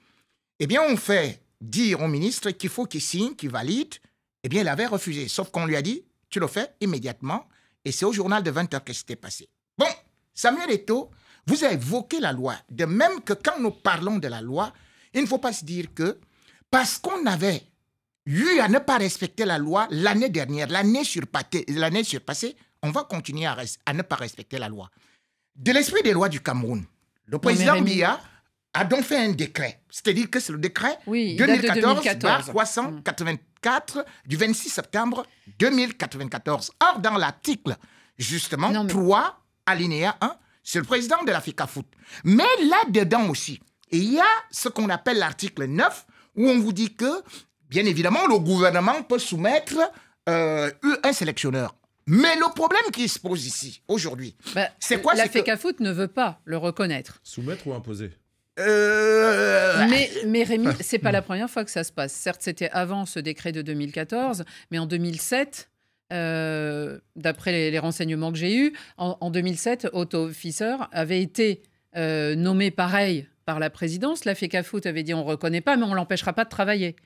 eh bien, on fait dire au ministre qu'il faut qu'il signe, qu'il valide. Eh bien, il avait refusé, sauf qu'on lui a dit, tu le fais immédiatement. Et c'est au journal de 20h que c'était passé. Bon, Samuel Eto, vous avez évoqué la loi, de même que quand nous parlons de la loi, il ne faut pas se dire que parce qu'on avait eu à ne pas respecter la loi l'année dernière, l'année surpassée, on va continuer à, ne pas respecter la loi. De l'esprit des lois du Cameroun, le président Bia a donc fait un décret. C'est-à-dire que c'est le décret 2014, 384 du 26 septembre 2094. Or, dans l'article, justement, 3, alinéa 1, c'est le président de la Foot. Mais là-dedans aussi, et il y a ce qu'on appelle l'article 9, où on vous dit que, bien évidemment, le gouvernement peut soumettre euh, un sélectionneur. Mais le problème qui se pose ici, aujourd'hui, bah, c'est quoi La FECAFOOT ne veut pas le reconnaître. Soumettre ou imposer euh, Mais, Rémi, ce ah. c'est pas la première fois que ça se passe. Certes, c'était avant ce décret de 2014, mais en 2007, euh, d'après les, renseignements que j'ai eus, en, 2007, Otto Fischer avait été nommé pareil la présidence. La Foot avait dit on ne reconnaît pas, mais on ne l'empêchera pas de travailler.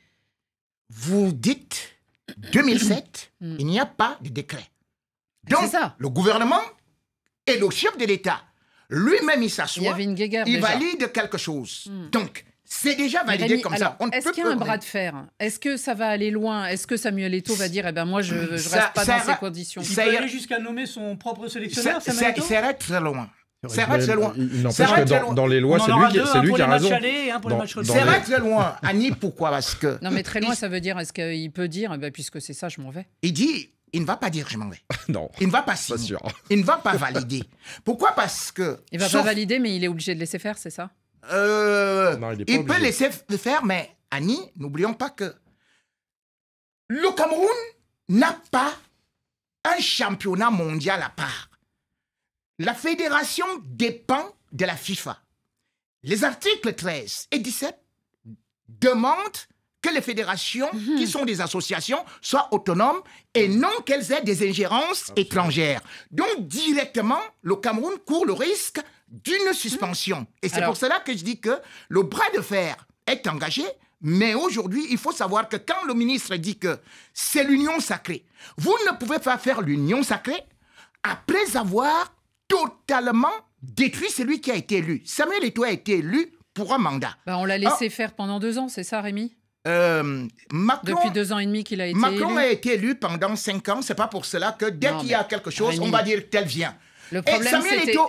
Vous dites 2007, hmm. il n'y a pas de décret. Donc, le gouvernement et le chef de l'État, lui-même, il s'assoit, il, valide quelque chose. Hmm. Donc, c'est déjà validé comme ça. Est-ce qu'il y a un bras de fer hein Est-ce que ça va aller loin Est-ce que Samuel Eto'o va dire Eh ben moi, je ne reste pas dans ces conditions Il peut aller jusqu'à nommer son propre sélectionneur, Samuel Eto'o Ça irait très loin c'est loin. que dans, les lois, c'est lui, qui, c'est lui qui a raison. c'est loin. Annie, pourquoi Parce que. Non, mais très loin, ça veut dire, est-ce qu'il peut dire, bah, puisque c'est ça, je m'en vais Il dit, il ne va pas dire je m'en vais. non. Il ne va pas Il ne va pas valider. Pourquoi Parce que. Il ne va pas valider, mais il est obligé de laisser faire, c'est ça euh, il peut laisser faire, mais Annie, n'oublions pas que le Cameroun n'a pas un championnat mondial à part. La fédération dépend de la FIFA. Les articles 13 et 17 demandent que les fédérations, mhm. qui sont des associations, soient autonomes et non qu'elles aient des ingérences étrangères. Donc, directement, le Cameroun court le risque d'une mhm. suspension. Et c'est pour cela que je dis que le bras de fer est engagé. Mais aujourd'hui, il faut savoir que quand le ministre dit que c'est l'union sacrée, vous ne pouvez pas faire l'union sacrée après avoir totalement détruit celui qui a été élu. Samuel Eto'o a été élu pour un mandat. Bah, on l'a laissé ah. faire pendant deux ans, c'est ça, Rémi euh, Depuis deux ans et demi qu'il a été Macron a été élu pendant cinq ans. C'est pas pour cela que dès qu'il y a quelque chose, on va dire tel vient. Le problème,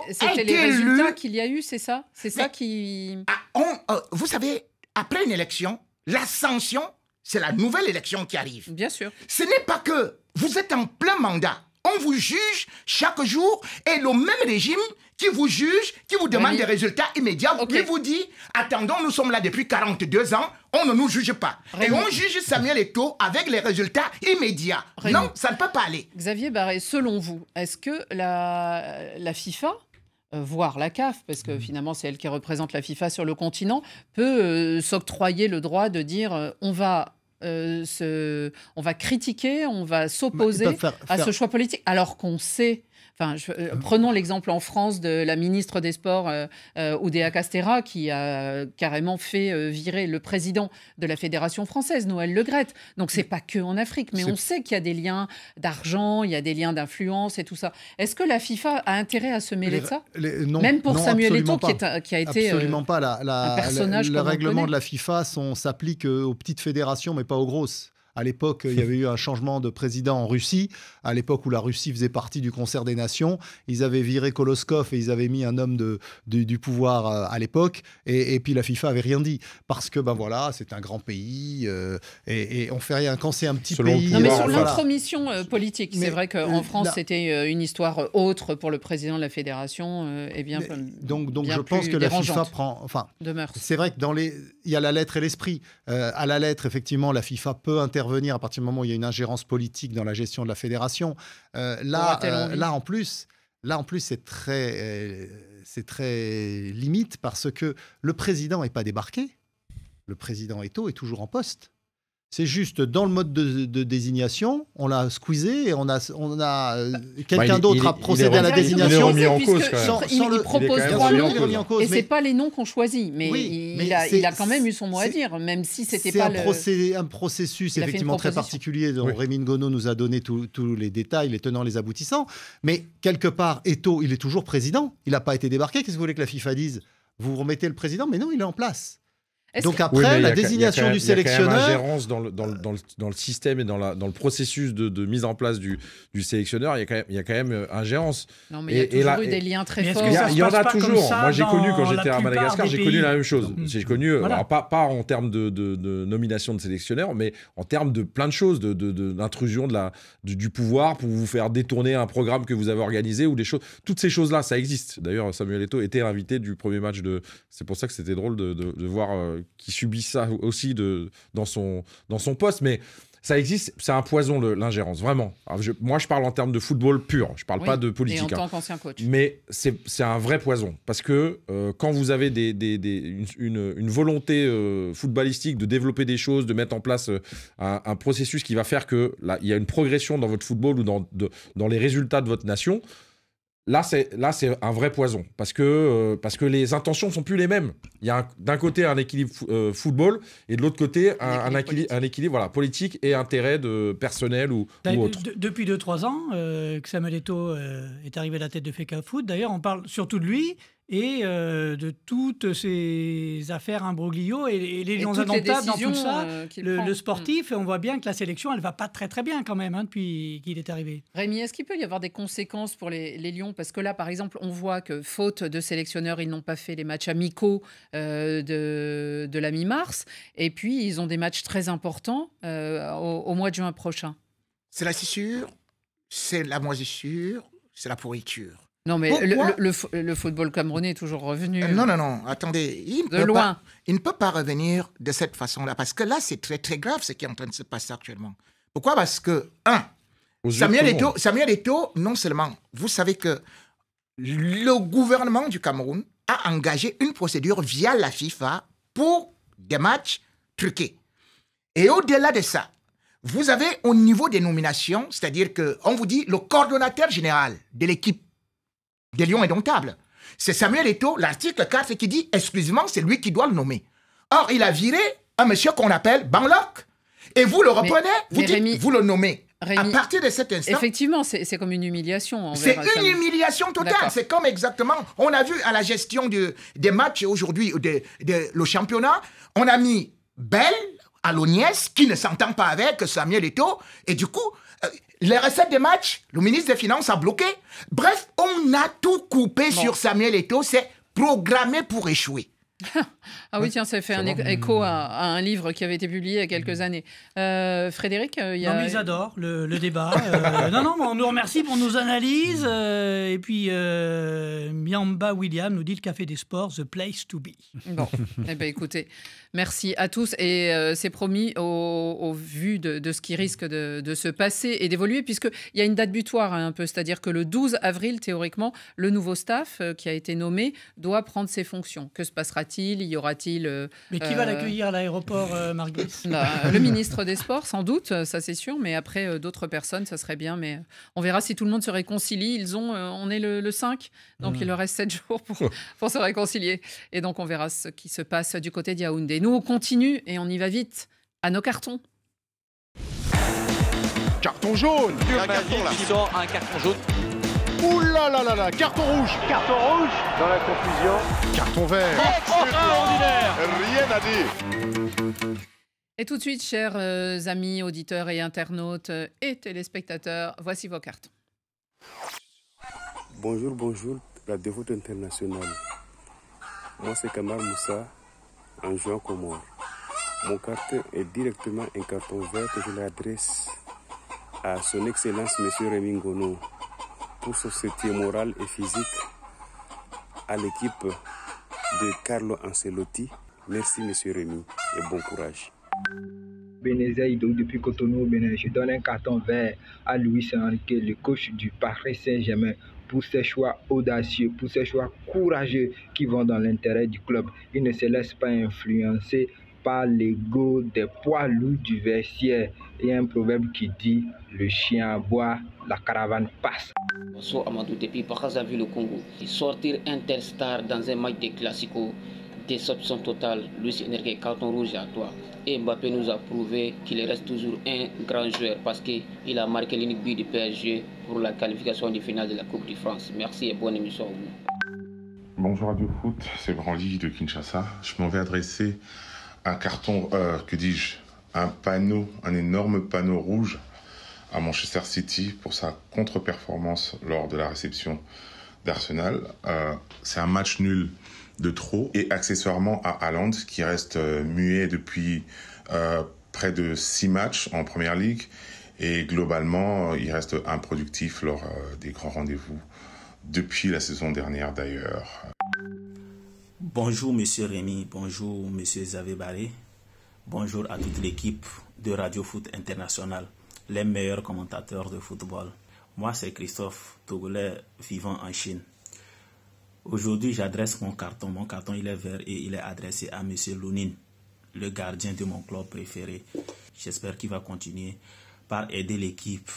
c'était les résultats qu'il y a eu, c'est ça C'est ça qui... Ah, euh, vous savez, après une élection, l'ascension, c'est la nouvelle élection qui arrive. Bien sûr. Ce n'est pas que vous êtes en plein mandat. On vous juge chaque jour et le même régime qui vous juge, qui vous demande des résultats immédiats, qui vous dit attendons, nous sommes là depuis 42 ans, on ne nous juge pas. Et on juge Samuel Eto'o avec les résultats immédiats. Non, ça ne peut pas aller. Xavier Barré, selon vous, est-ce que la, la FIFA euh, voire la CAF, parce que finalement c'est elle qui représente la FIFA sur le continent, peut euh, s'octroyer le droit de dire euh, on va euh, on va critiquer, on va bah, s'opposer à ce choix politique, alors qu'on sait euh, hein prenons l'exemple en France de la ministre des Sports, euh, Castéra euh, Castera, qui a euh, carrément fait virer le président de la Fédération française, Noël Le Grette Donc, c'est pas que en Afrique, mais on sait qu'il y a des liens d'argent, il y a des liens d'influence et tout ça. Est-ce que la FIFA a intérêt à se mêler de ça non, Même pour Samuel Eto'o, qui, a été absolument pas la, la, un le règlement de la FIFA s'applique aux petites fédérations, mais pas aux grosses. À l'époque, il y avait eu un changement de président en Russie, à l'époque où la Russie faisait partie du concert des nations. Ils avaient viré Koloskov et ils avaient mis un homme de, du pouvoir euh, à, l'époque. Et, puis la FIFA avait rien dit. Parce que, ben voilà, c'est un grand pays euh, et, on fait rien. Quand c'est un petit pays. Non, mais sur l'intromission politique, c'est vrai qu'en France, c'était euh, une histoire autre pour le président de la fédération. et bien, donc, donc je pense que la FIFA prend. Enfin, c'est vrai que dans les, il y a la lettre et l'esprit. à la lettre, effectivement, la FIFA peut intervenir à partir du moment où il y a une ingérence politique dans la gestion de la fédération. Euh, là, euh, là, en plus, là, en plus, c'est très, euh, c'est très limite parce que le président n'est pas débarqué. Le président Eto est toujours en poste. C'est juste dans le mode de, désignation, on l'a squeezé et on a, on a euh, bah, quelqu'un d'autre a procédé à la désignation. Il en cause. le, propose trois noms et c'est pas les noms qu'on choisit, mais, il, a, quand même eu son mot à dire, même si c'était pas un le. C'est un processus effectivement très particulier dont oui. Rémi Ngono nous a donné tous les détails, les tenants, les aboutissants. Mais quelque part, Eto, il est toujours président. Il n'a pas été débarqué. Qu'est-ce que vous voulez que la FIFA dise Vous remettez le président, mais non, il est en place. Donc après, la désignation du sélectionneur. Il y a quand dans le, dans, le, dans, le, dans le, système et dans, la, dans le processus de, de mise en place du, du sélectionneur. Il y, a quand même, il y a quand même euh, ingérence. Non, mais il y a toujours eu des liens très forts. Il y, en a toujours. Moi, j'ai connu, quand j'étais à Madagascar, j'ai connu la même chose. J'ai connu, euh, alors, pas, pas en termes de, de, nomination de sélectionneur, mais en termes de plein de choses, d'intrusion de, la, du, pouvoir pour vous faire détourner un programme que vous avez organisé ou des choses. Toutes ces choses-là, ça existe. D'ailleurs, Samuel Eto était l'invité du premier match de. C'est pour ça que c'était drôle de voir euh, qui subit ça aussi de, dans, son, dans son poste, mais ça existe, c'est un poison l'ingérence, vraiment. moi, je parle en termes de football pur, je parle pas de politique. en hein. tant qu'ancien coach. Mais c'est un vrai poison, parce que euh, quand vous avez des, des, une, une, volonté euh, footballistique de développer des choses, de mettre en place euh, un, processus qui va faire que il y a une progression dans votre football ou dans, de, dans les résultats de votre nation, Là, c'est là, c'est un vrai poison parce que euh, parce que les intentions sont plus les mêmes. Il y a d'un côté un équilibre euh, football et de l'autre côté un, équilibre, voilà politique et intérêt de personnel ou, bah, autre. depuis 2-3 ans que euh, Samuel est arrivé à la tête de FECA D'ailleurs, on parle surtout de lui et euh, de toutes ces affaires imbroglio et, et les lions indomptables dans tout ça, euh, le, mm. sportif, et on voit bien que la sélection, elle va pas très très bien quand même hein, depuis qu'il est arrivé. Rémi, est-ce qu'il peut y avoir des conséquences pour les, Lions Parce que là, par exemple, on voit que faute de sélectionneurs, ils n'ont pas fait les matchs amicaux euh, de, la mi-mars, et puis ils ont des matchs très importants au, mois de juin prochain. C'est la scissure, c'est la moisissure, c'est la pourriture. Non, mais le, football camerounais est toujours revenu. Euh, non, non, non. Attendez, il, loin. il ne peut pas revenir de cette façon-là. Parce que là, c'est très, très grave ce qui est en train de se passer actuellement. Pourquoi Parce que, un, Samuel Eto'o, Samuel Eto, non seulement, vous savez que le gouvernement du Cameroun a engagé une procédure via la FIFA pour des matchs truqués. Et au-delà de ça, vous avez au niveau des nominations, c'est-à-dire qu'on vous dit le coordonnateur général de l'équipe des lions indomptables. C'est Samuel Eto, l'article 4, qui dit exclusivement c'est lui qui doit le nommer. Or, il a viré un monsieur qu'on appelle Banloc Et vous le reprenez, vous vous le nommez. à partir de cet instant. Effectivement, c'est comme une humiliation. C'est une humiliation totale. C'est comme exactement. On a vu à la gestion des matchs aujourd'hui, de, de, le championnat, on a mis Belle à l'Ognès, qui ne s'entend pas avec Samuel Eto. Et du coup, les recettes des matchs, le ministre des Finances a bloqué. Bref, on a tout coupé sur Samuel Eto'o. C'est programmé pour échouer. ah oui, tiens, ça fait un écho à, un livre qui avait été publié il y a quelques années. Euh, Frédéric, euh, il y a... Non, mais ils le, débat. Euh, non, non, on nous remercie pour nos analyses. et puis, Miamba William nous dit le Café des Sports, the place to be. Bon, eh bien, écoutez. Merci à tous et euh, c'est promis au, vu de, ce qui risque de, se passer et d'évoluer puisqu'il y a une date butoir hein, un peu, c'est-à-dire que le 12 avril théoriquement, le nouveau staff euh, qui a été nommé doit prendre ses fonctions. Que se passera-t-il Y aura-t-il euh, Mais qui va l'accueillir à l'aéroport, Marguerite bah, Le ministre des Sports sans doute, ça c'est sûr, mais après d'autres personnes, ça serait bien, mais on verra si tout le monde se réconcilie. Ils ont, on est le, 5, donc mmh. il leur reste 7 jours pour, pour se réconcilier et donc on verra ce qui se passe du côté d'Yaoundé. Nous, on continue et on y va vite à nos cartons. Carton jaune un, carton, un carton jaune. là Carton rouge Carton rouge Dans la confusion. Carton vert Rien à dire et tout de suite, chers euh, amis, auditeurs et internautes euh, et téléspectateurs, voici vos cartons. Bonjour, bonjour, la dévote internationale. Moi, c'est Kamal Moussa, en jouant comme moi. Mon carton est directement un carton vert que je l'adresse à son Excellence Monsieur Rémi Ngono pour société moral et physique à l'équipe de Carlo Ancelotti. Merci Monsieur Rémi et bon courage. Benezei, donc depuis Cotonou, je donne un carton vert à Louis Enrique, le coach du Paris Saint-Germain pour ses choix audacieux, pour ses choix courageux qui vont dans l'intérêt du club. Il ne se laisse pas influencer par l'ego des poids lourds du vestiaire. Il y a un proverbe qui dit le chien boit, la caravane passe. Bonsoir Amadou depuis vu le Congo. Sortir Interstar dans un match de Classico déception totale. totales, Luis Enrique, carton rouge à toi. Et Mbappé nous a prouvé qu'il reste toujours un grand joueur parce qu'il a marqué l'unique but du PSG pour la qualification du finale de la Coupe de France. Merci et bonne émission à vous. Bonjour Foot, c'est Brandy de Kinshasa. Je m'en vais adresser un carton, euh, que dis-je, un panneau, un énorme panneau rouge à Manchester City pour sa contre-performance lors de la réception d'Arsenal. Euh, c'est un match nul de trop. Et accessoirement à Haaland, qui reste euh, muet depuis euh, près de six matchs en Première Ligue. Et globalement, euh, il reste improductif lors des grands rendez-vous, depuis la saison dernière d'ailleurs. Bonjour Monsieur Rémi, bonjour Monsieur Xavier Barré, bonjour à toute l'équipe de Radio Foot International, les meilleurs commentateurs de football. Moi c'est Christophe, Togolais vivant en Chine. Aujourd'hui, j'adresse mon carton. Mon carton, il est vert et il est adressé à Monsieur Lounine, le gardien de mon club préféré. J'espère qu'il va continuer par aider l'équipe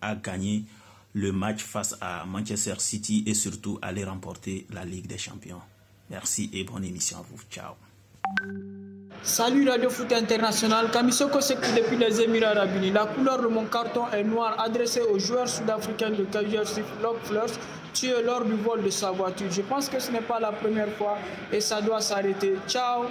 à gagner le match face à Manchester City et surtout à aller remporter la Ligue des Champions. Merci et bonne émission à vous. Ciao. Salut Radio Foot International, Kamiso Sokosé depuis les Émirats Arabes Unis. La couleur de mon carton est noire adressée aux joueurs sud-africains de Kaiser Lock es lors du vol de sa voiture. Je pense que ce n'est pas la première fois et ça doit s'arrêter. Ciao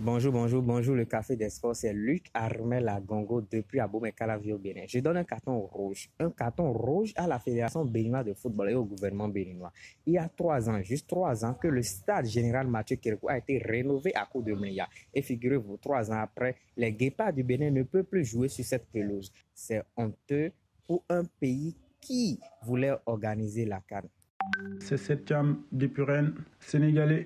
Bonjour, bonjour, bonjour. Le café des c'est Luc Armel à Gongo depuis calavi au Bénin. Je donne un carton rouge. Un carton rouge à la Fédération béninoise de football et au gouvernement béninois. Il y a trois ans, juste trois ans, que le stade général Mathieu Kirkou a été rénové à coup de Et figurez-vous, trois ans après, les guépards du Bénin ne peuvent plus jouer sur cette pelouse. C'est honteux pour un pays qui voulait organiser la Cannes. C'est Septième Puren sénégalais.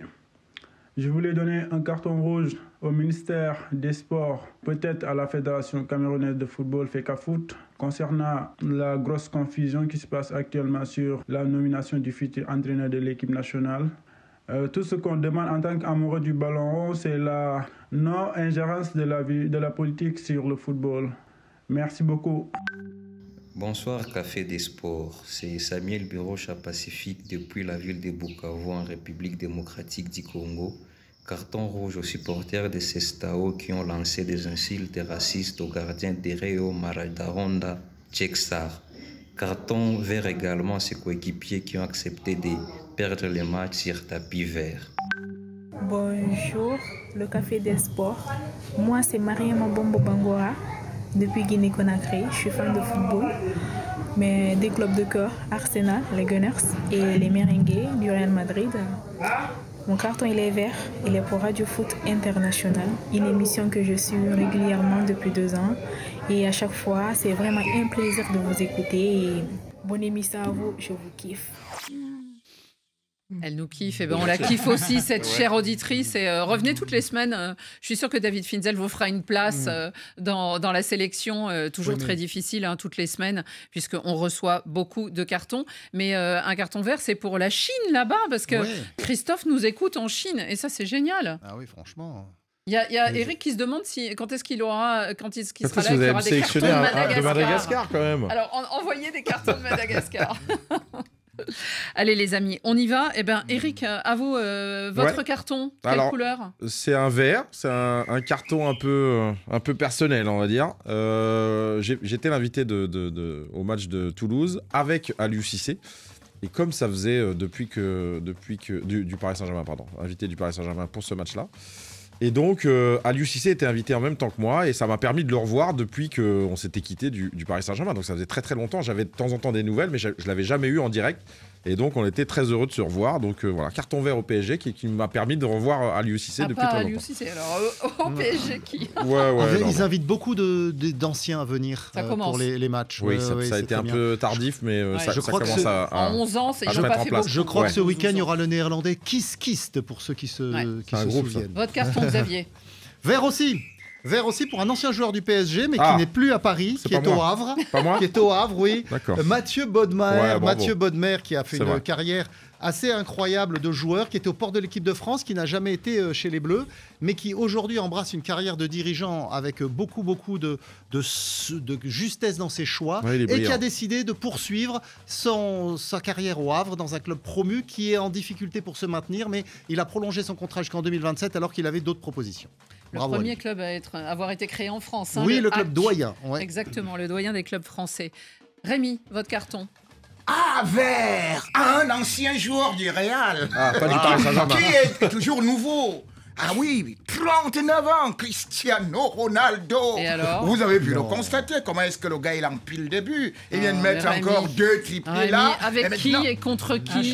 Je voulais donner un carton rouge au ministère des Sports, peut-être à la Fédération camerounaise de football FECAFOOT, concernant la grosse confusion qui se passe actuellement sur la nomination du futur entraîneur de l'équipe nationale. Euh, tout ce qu'on demande en tant qu'amoureux du ballon rond, c'est la non-ingérence de la, vie, de la politique sur le football. Merci beaucoup. Bonsoir Café des Sports, c'est Samuel Birocha Pacifique depuis la ville de Bukavu en République démocratique du Congo. Carton rouge aux supporters de Cestao qui ont lancé des insultes racistes aux gardiens d'Ereo Maradaronda Tchekstar. Carton vert également à ses coéquipiers qui ont accepté de perdre le match sur tapis vert. Bonjour, le Café des Sports. Moi, c'est Marie mabombo Bangora depuis Guinée-Conakry. Je suis fan de football. Mais des clubs de cœur, Arsenal, les Gunners et les Merengues du Real Madrid. Mon carton il est vert, il est pour Radio Foot International, une émission que je suis régulièrement depuis deux ans. Et à chaque fois, c'est vraiment un plaisir de vous écouter. bonne émission à vous, je vous kiffe. Mm. Elle nous kiffe, et eh ben on la kiffe aussi, cette chère auditrice. Et euh, revenez toutes les semaines. Euh, je suis sûre que David Finzel vous fera une place mm. euh, dans, dans, la sélection, toujours très difficile hein, toutes les semaines, puisqu'on reçoit beaucoup de cartons. Mais un carton vert, c'est pour la Chine là-bas, parce que Christophe nous écoute en Chine, et ça, c'est génial. Ah oui, franchement. Il y a, Eric qui se demande si, quand est-ce qu'il aura, quand il sera là, il aura des cartons de Madagascar. quand même. Alors, envoyez des cartons de Madagascar. Allez les amis, on y va. Eh ben, Eric, euh, à vous, euh, votre carton, quelle couleur C'est un vert, c'est un, carton un peu, euh, un peu personnel, on va dire. J'étais l'invité de, au match de Toulouse avec Aliou Cissé. Et comme ça faisait depuis que, depuis que du Paris Saint-Germain, pardon, invité du Paris Saint-Germain pour ce match-là, et donc, euh, Aliou Cissé était invité en même temps que moi, et ça m'a permis de le revoir depuis qu'on s'était quitté du, du Paris Saint-Germain. Donc, ça faisait très très longtemps. J'avais de temps en temps des nouvelles, mais je, ne l'avais jamais eu en direct. Et donc, on était très heureux de se revoir. Donc, euh, voilà, carton vert au PSG qui, m'a permis de revoir euh, Aliou Cissé depuis très longtemps. Aliou Cissé, alors euh, au, PSG qui. Ouais, ouais, ah, ils, invitent beaucoup d'anciens à venir pour les, matchs. Oui, ça, a été un peu tardif, mais ça, je commence que à, à, 11 ans, c'est pas Je crois que ce week-end, il y aura le néerlandais Kiss Kist pour ceux qui se, qui se souviennent. Votre carton, Xavier. Vert aussi Vert aussi pour un ancien joueur du PSG, mais qui ah. n'est plus à Paris, qui est au Havre. Pas moi qui est au Havre, oui. Euh, Mathieu Bodmer, Mathieu Bodmer qui a fait une carrière assez incroyable de joueur qui était au port de l'équipe de France, qui n'a jamais été euh, chez les Bleus, mais qui aujourd'hui embrasse une carrière de dirigeant avec euh, beaucoup, beaucoup de, de, justesse dans ses choix et qui a décidé de poursuivre son, sa carrière au Havre dans un club promu qui est en difficulté pour se maintenir, mais il a prolongé son contrat jusqu'en 2027 alors qu'il avait d'autres propositions. Le premier club à être, avoir été créé en France. Hein, oui, le, club doyen. Exactement, le doyen des clubs français. Rémi, votre carton ah, un ancien joueur du Real. Ah, pas du Qui est toujours nouveau. Ah oui, 39 ans, Cristiano Ronaldo. Vous avez pu le constater. Comment est-ce que le gars, il empile le début Il ah, vient de mettre encore deux triplés là. Avec qui et contre qui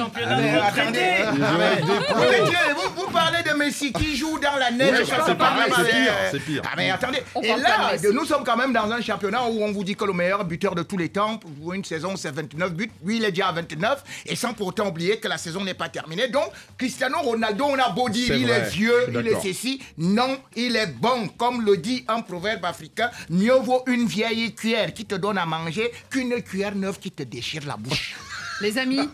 vous, parlez de Messi qui joue dans la neige. c'est pire, c'est pire. Ah mais mm. attendez. et là, nous sommes quand même dans un championnat où on vous dit que le meilleur buteur de tous les temps pour une saison, c'est 29 buts. Oui il est déjà à 29. Et sans pourtant oublier que la saison n'est pas terminée. Donc, Cristiano Ronaldo, on a beau dire, il est vieux il est ceci. Non, il est bon. Comme le dit un proverbe africain, mieux vaut une vieille cuillère qui te donne à manger qu'une cuillère neuve qui te déchire la bouche. Les amis, euh,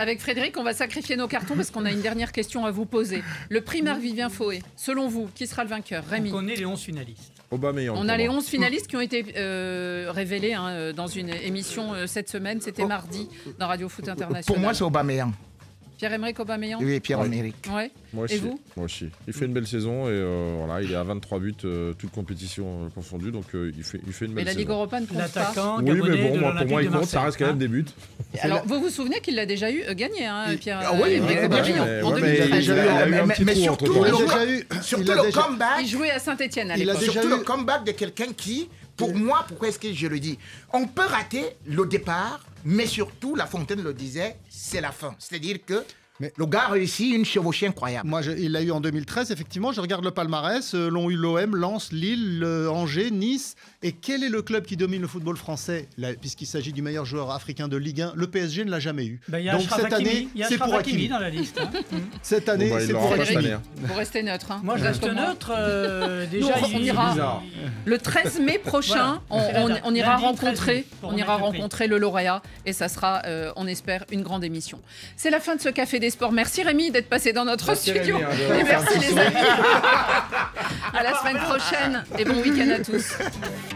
avec Frédéric, on va sacrifier nos cartons parce qu'on a une dernière question à vous poser. Le primaire Vivien Fouet, selon vous, qui sera le vainqueur Rémi On connaît les 11 finalistes. on a les 11 finalistes qui ont été euh, révélés hein, dans une émission euh, cette semaine. C'était oh. mardi dans Radio Foot International. Pour moi, c'est Aubameyang. Pierre-Emerick Aubameyang Oui, Pierre-Emerick. Ouais. Moi aussi. Et vous Moi aussi. Il fait une belle saison et euh, voilà, il est à 23 buts, euh, toutes compétitions euh, confondues donc il, fait, il fait une belle saison. Mais la Ligue européenne compte pas. Oui, mais bon, moi, pour moi, il compte, ça reste quand même hein des buts. Alors, vous vous souvenez qu'il l'a déjà eu gagné, hein, Pierre ah oui ouais, en 2013. Mais surtout, il a déjà eu, surtout le comeback. Il jouait à Saint-Etienne à l'époque. eu le comeback de quelqu'un qui pour moi, pourquoi est-ce que je le dis On peut rater le départ, mais surtout, La Fontaine le disait, c'est la fin. C'est-à-dire que le gars réussit une chevauchée incroyable. Moi, il l'a eu en 2013, effectivement. Je regarde le palmarès. Euh, l'ont eu l'OM, Lens, Lille, euh, Angers, Nice. Et quel est le club qui domine le football français, puisqu'il s'agit du meilleur joueur africain de Ligue 1 Le PSG ne l'a jamais eu. Bah, Donc cette année, c'est pour Hakimi. Hein. Mm. cette année, bah, c'est pour Hakimi. Pour rester neutre. Hein. Moi, je reste neutre. Euh, déjà, on, ira le 13 mai prochain. On, ira rencontrer, on ira rencontrer le lauréat et ça sera, euh, on espère, une grande émission. C'est la fin de ce café des sports. Merci Rémi d'être passé dans notre studio. Hein, merci les amis. à la semaine prochaine et bon week-end à tous.